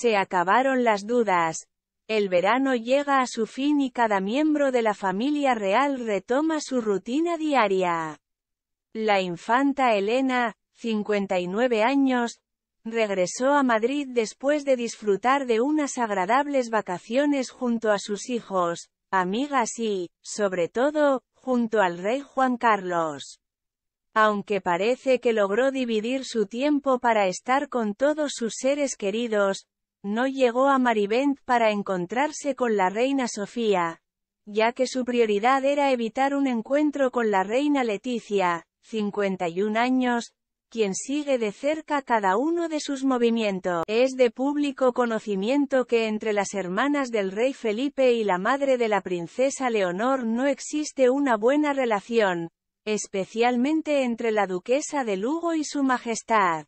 Se acabaron las dudas. El verano llega a su fin y cada miembro de la familia real retoma su rutina diaria. La infanta Elena, 59 años, regresó a Madrid después de disfrutar de unas agradables vacaciones junto a sus hijos, amigas y, sobre todo, junto al rey Juan Carlos. Aunque parece que logró dividir su tiempo para estar con todos sus seres queridos, no llegó a Marivent para encontrarse con la reina Sofía, ya que su prioridad era evitar un encuentro con la reina Leticia, 51 años, quien sigue de cerca cada uno de sus movimientos. Es de público conocimiento que entre las hermanas del rey Felipe y la madre de la princesa Leonor no existe una buena relación, especialmente entre la duquesa de Lugo y su majestad.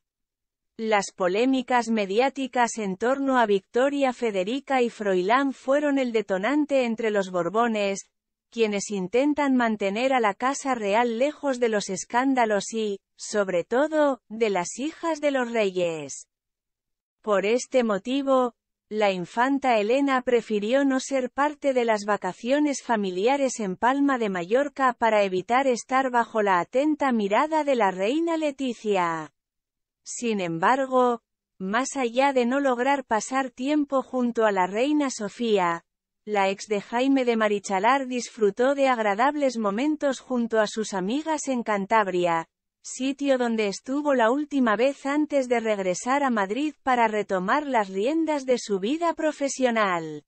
Las polémicas mediáticas en torno a Victoria Federica y Froilán fueron el detonante entre los Borbones, quienes intentan mantener a la Casa Real lejos de los escándalos y, sobre todo, de las hijas de los reyes. Por este motivo, la infanta Elena prefirió no ser parte de las vacaciones familiares en Palma de Mallorca para evitar estar bajo la atenta mirada de la reina Leticia. Sin embargo, más allá de no lograr pasar tiempo junto a la reina Sofía, la ex de Jaime de Marichalar disfrutó de agradables momentos junto a sus amigas en Cantabria, sitio donde estuvo la última vez antes de regresar a Madrid para retomar las riendas de su vida profesional.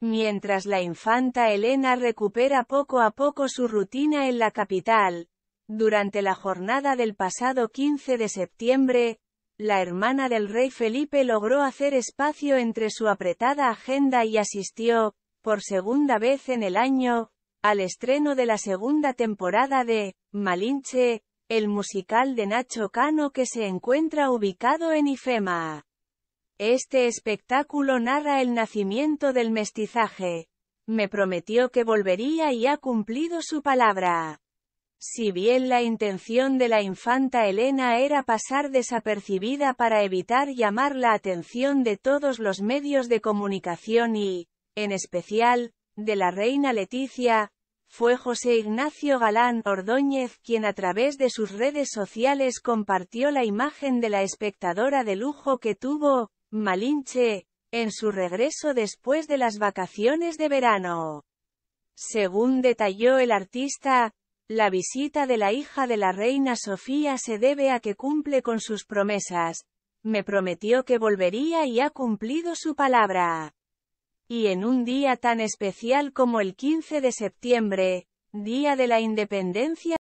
Mientras la infanta Elena recupera poco a poco su rutina en la capital, durante la jornada del pasado 15 de septiembre, la hermana del rey Felipe logró hacer espacio entre su apretada agenda y asistió, por segunda vez en el año, al estreno de la segunda temporada de Malinche, el musical de Nacho Cano que se encuentra ubicado en Ifema. Este espectáculo narra el nacimiento del mestizaje. Me prometió que volvería y ha cumplido su palabra. Si bien la intención de la infanta Elena era pasar desapercibida para evitar llamar la atención de todos los medios de comunicación y, en especial, de la reina Leticia, fue José Ignacio Galán Ordóñez quien a través de sus redes sociales compartió la imagen de la espectadora de lujo que tuvo, Malinche, en su regreso después de las vacaciones de verano. Según detalló el artista, la visita de la hija de la reina Sofía se debe a que cumple con sus promesas. Me prometió que volvería y ha cumplido su palabra. Y en un día tan especial como el 15 de septiembre, Día de la Independencia,